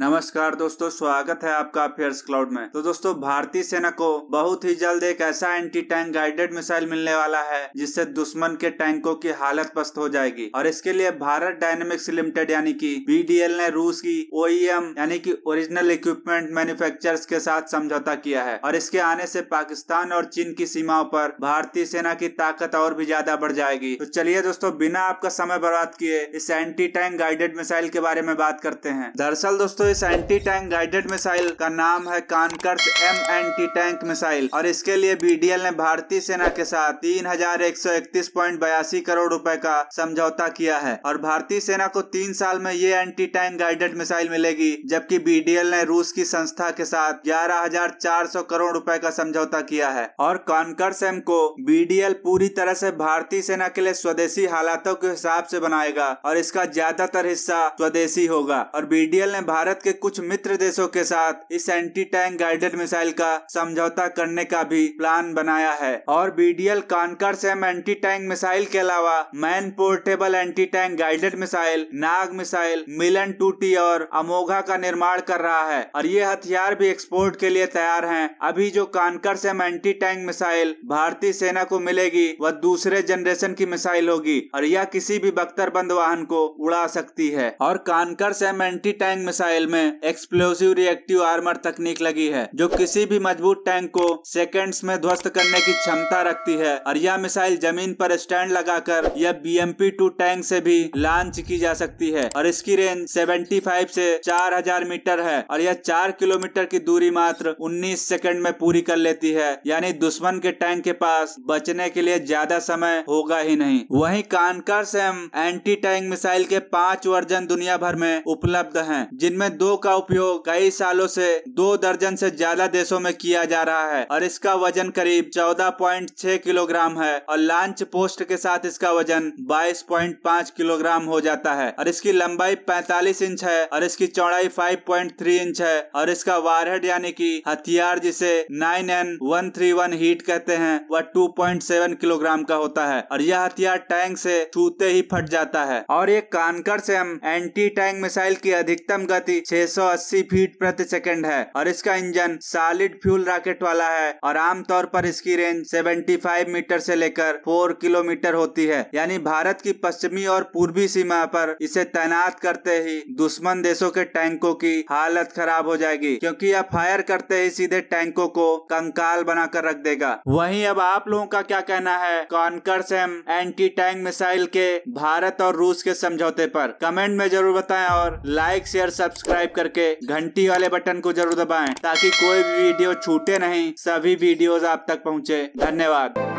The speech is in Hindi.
नमस्कार दोस्तों स्वागत है आपका अफेयर्स क्लाउड में तो दोस्तों भारतीय सेना को बहुत ही जल्द एक ऐसा एंटी टैंक गाइडेड मिसाइल मिलने वाला है जिससे दुश्मन के टैंकों की हालत पस्त हो जाएगी और इसके लिए भारत डायनेमिक्स लिमिटेड यानी कि बीडीएल ने रूस की ओईएम e यानी कि ओरिजिनल इक्विपमेंट मैन्युफैक्चरर्स के साथ समझौता किया है और इसके आने से पाकिस्तान और चीन की सीमाओं पर भारतीय सेना की ताकत और भी ज्यादा बढ़ जाएगी तो चलिए दोस्तों बिना आपका समय बर्बाद किए इस एंटी टैंक गाइडेड मिसाइल के बारे में बात करते हैं दरअसल दोस्तों दोस्तों इस एंटी टैंक गाइडेड मिसाइल का नाम है Konkurs M anti tank missile और इसके लिए बीडीएल ने भारतीय सेना के साथ तीन करोड़ रूपए का समझौता किया है और भारतीय सेना को तीन साल में ये एंटी टैंक गाइडेड मिसाइल मिलेगी जबकि बीडीएल ने रूस की संस्था के साथ ग्यारह करोड़ रूपए का समझौता किया है और कॉन्कर्स एम को बीडीएल पूरी तरह से भारतीय सेना के लिए स्वदेशी हालातों के हिसाब से बनाएगा और इसका ज्यादातर हिस्सा स्वदेशी होगा और बीडीएल ने भारत भारत के कुछ मित्र देशों के साथ इस एंटी टैंक गाइडेड मिसाइल का समझौता करने का भी प्लान बनाया है और BDL Konkurs M anti tank missile के अलावा man portable anti tank guided missile Nag missile Milan two T और अमोघा का निर्माण कर रहा है और ये हथियार भी एक्सपोर्ट के लिए तैयार है अभी जो Konkurs M anti tank missile भारतीय सेना को मिलेगी वह दूसरे जनरेशन की मिसाइल होगी और यह किसी भी बख्तरबंद वाहन को उड़ा सकती है और Konkurs M anti tank missile model में एक्सप्लोसिव रिएक्टिव आर्मर तकनीक लगी है जो किसी भी मजबूत टैंक को सेकेंड्स में ध्वस्त करने की क्षमता रखती है और यह मिसाइल जमीन पर स्टैंड लगाकर यह बीएमपी टू टैंक से भी लॉन्च की जा सकती है और इसकी रेंज 75 से 4000 मीटर है और यह 4 किलोमीटर की दूरी मात्र 19 सेकंड में पूरी कर लेती है यानी दुश्मन के टैंक के पास बचने के लिए ज्यादा समय होगा ही नहीं वही Konkurs M anti tank missile के पांच वर्जन दुनिया भर में उपलब्ध हैं जिनमें दो का उपयोग कई सालों से दो दर्जन से ज्यादा देशों में किया जा रहा है और इसका वजन करीब 14.6 किलोग्राम है और लॉन्च पोस्ट के साथ इसका वजन 22.5 किलोग्राम हो जाता है और इसकी लंबाई 45 इंच है और इसकी चौड़ाई 5.3 इंच है और इसका वारहेड यानी कि हथियार जिसे nine N one three one HEAT कहते हैं वह सेवन किलोग्राम का होता है और यह हथियार टैंक से छूते ही फट जाता है और ये कानकर से हम एंटी टैंक मिसाइल की अधिकतम गति 680 फीट प्रति सेकंड है और इसका इंजन सॉलिड फ्यूल रॉकेट वाला है और आमतौर पर इसकी रेंज 75 मीटर से लेकर 4 किलोमीटर होती है यानी भारत की पश्चिमी और पूर्वी सीमा पर इसे तैनात करते ही दुश्मन देशों के टैंकों की हालत खराब हो जाएगी क्योंकि यह फायर करते ही सीधे टैंकों को कंकाल बनाकर रख देगा वहीं अब आप लोगों का क्या कहना है Konkurs M anti tank missile के भारत और रूस के समझौते पर कमेंट में जरूर बताएं और लाइक शेयर सब्सक्राइब सब्सक्राइब करके घंटी वाले बटन को जरूर दबाएं ताकि कोई भी वीडियो छूटे नहीं सभी वीडियोस आप तक पहुंचे धन्यवाद